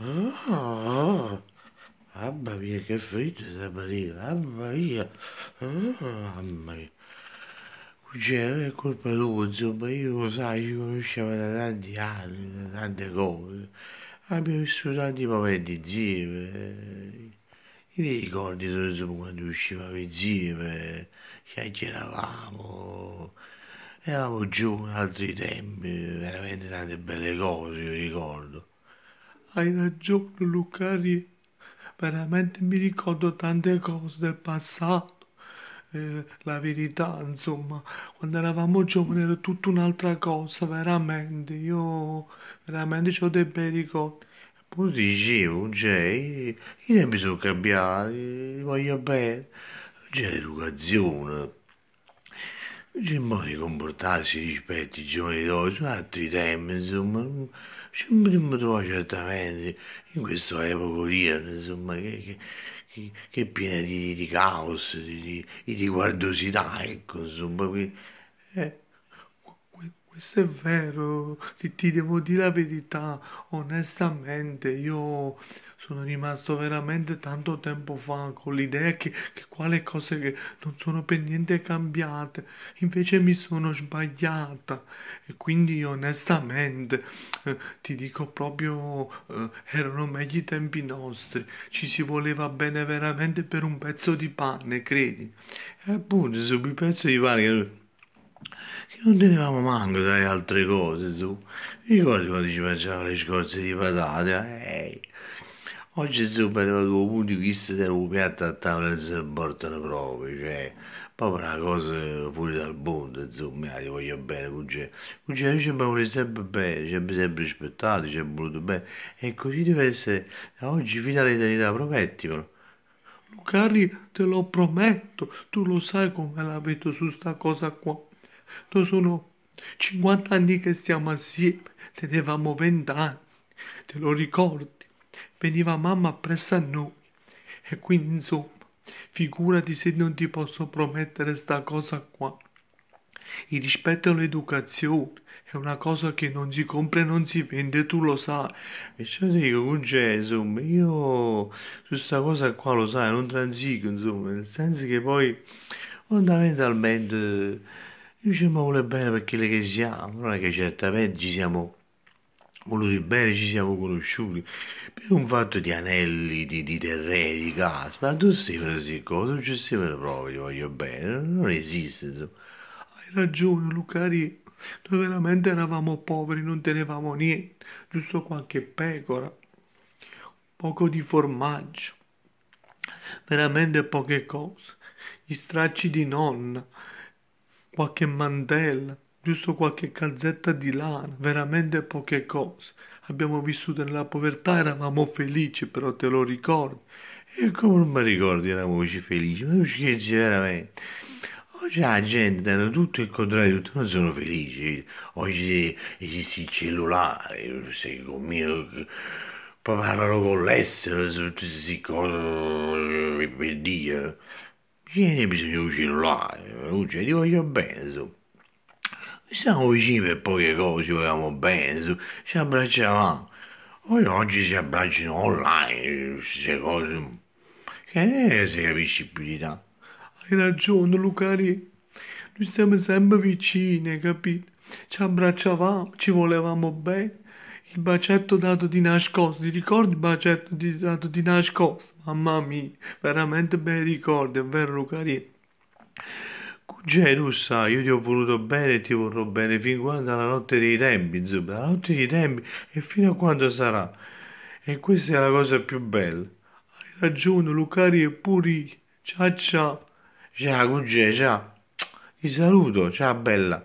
Ah, mamma mia, che freddo stamattina, mamma mia, ah, mamma mia. Cugino, cioè, è colpa tua, insomma, io lo sai, ci conosciamo da tanti anni, da tante cose. Abbiamo vissuto tanti momenti insieme. I miei ricordi sono insomma, quando uscivamo insieme, chiacchieravamo, eravamo giù in altri tempi, veramente tante belle cose, io ricordo. Hai ragione, Lucari. Veramente mi ricordo tante cose del passato. Eh, la verità, insomma, quando eravamo giovani era tutta un'altra cosa, veramente. Io veramente ho dei bei ricordi. Poi dicevo, oh, Jay, i tempi sono cambiati, voglio bene. C'è l'educazione c'è modo di comportarsi rispetto ai giovani d'oggi, sono altri tempi, insomma, ci potremmo trovare certamente in questa epoca lì, insomma, che, che, che, che è piena di, di caos, di, di, di guardosità, ecco, insomma, qui, eh questo è vero, ti, ti devo dire la verità, onestamente io sono rimasto veramente tanto tempo fa con l'idea che, che quale cose che non sono per niente cambiate, invece mi sono sbagliata e quindi onestamente eh, ti dico proprio eh, erano meglio i tempi nostri, ci si voleva bene veramente per un pezzo di pane, credi? Eppure su un pezzo di pane che non tenevamo manco dalle altre cose su. Ricordi quando ci mangiavamo le scorze di patate? Ehi. Oggi su pareva il tuo punto di vista del piatto a tavola e se ne portano proprio, cioè proprio una cosa fuori dal mondo, insomma, ti voglio bene, cugino. Cioè, cioè, cugino ci abbiamo voluto sempre bene, ci abbiamo sempre rispettato, ci abbiamo voluto bene. E così deve essere, da oggi fino all'eternità, promettimelo. Lucari, te lo prometto, tu lo sai come la metto su sta cosa qua. Non sono 50 anni che stiamo assieme, tenevamo 20 anni, te lo ricordi? Veniva mamma appresso a noi. E quindi insomma, figurati se non ti posso promettere sta cosa qua. Il rispetto all'educazione è una cosa che non si compra e non si vende, tu lo sai. E cioè dico, con Gesù, io su questa cosa qua lo sai, non transigo, insomma, nel senso che poi fondamentalmente io ci vuole bene per quelli che siamo, non è che certamente ci siamo voluti bene, ci siamo conosciuti per un fatto di anelli, di, di terreni, di case, ma tu sei queste cose, non ci sei proprio, ti voglio bene, non esiste. Insomma. Hai ragione, Lucari, noi veramente eravamo poveri, non tenevamo niente, giusto qualche pecora, poco di formaggio, veramente poche cose, gli stracci di nonna qualche mantella, giusto qualche calzetta di lana, veramente poche cose. Abbiamo vissuto nella povertà, eravamo felici, però te lo ricordi. E come non mi ricordi eravamo felici? Ma tu scherzi veramente? Oggi la gente era tutto il contrario, tutti non sono felici. Oggi esiste il cellulare, sei con mio parlano con l'estero, tutte queste cose per dire. Vieni, bisogna uccellare, eh, Lucia, ti voglio bene, su. Siamo vicini per poche cose, volevamo bene, su. Ci abbracciavamo. Poi oggi si abbracciano online, queste cose. Che ne si capisce più di tanto. Hai ragione, Lucari. Noi siamo sempre vicini, capito? Ci abbracciavamo, ci volevamo bene il bacetto dato di nascosto, ti ricordi il bacetto di, dato di nascosto? Mamma mia, veramente bei ricordi, è vero carino. Cugè, tu sai, io ti ho voluto bene e ti vorrò bene fin quando alla notte dei tempi, insomma, la notte dei tempi e fino a quando sarà. E questa è la cosa più bella. Hai ragione, Lucari e Puri. Ciao ciao. Ciao, cugè, ciao. Ti saluto, ciao bella.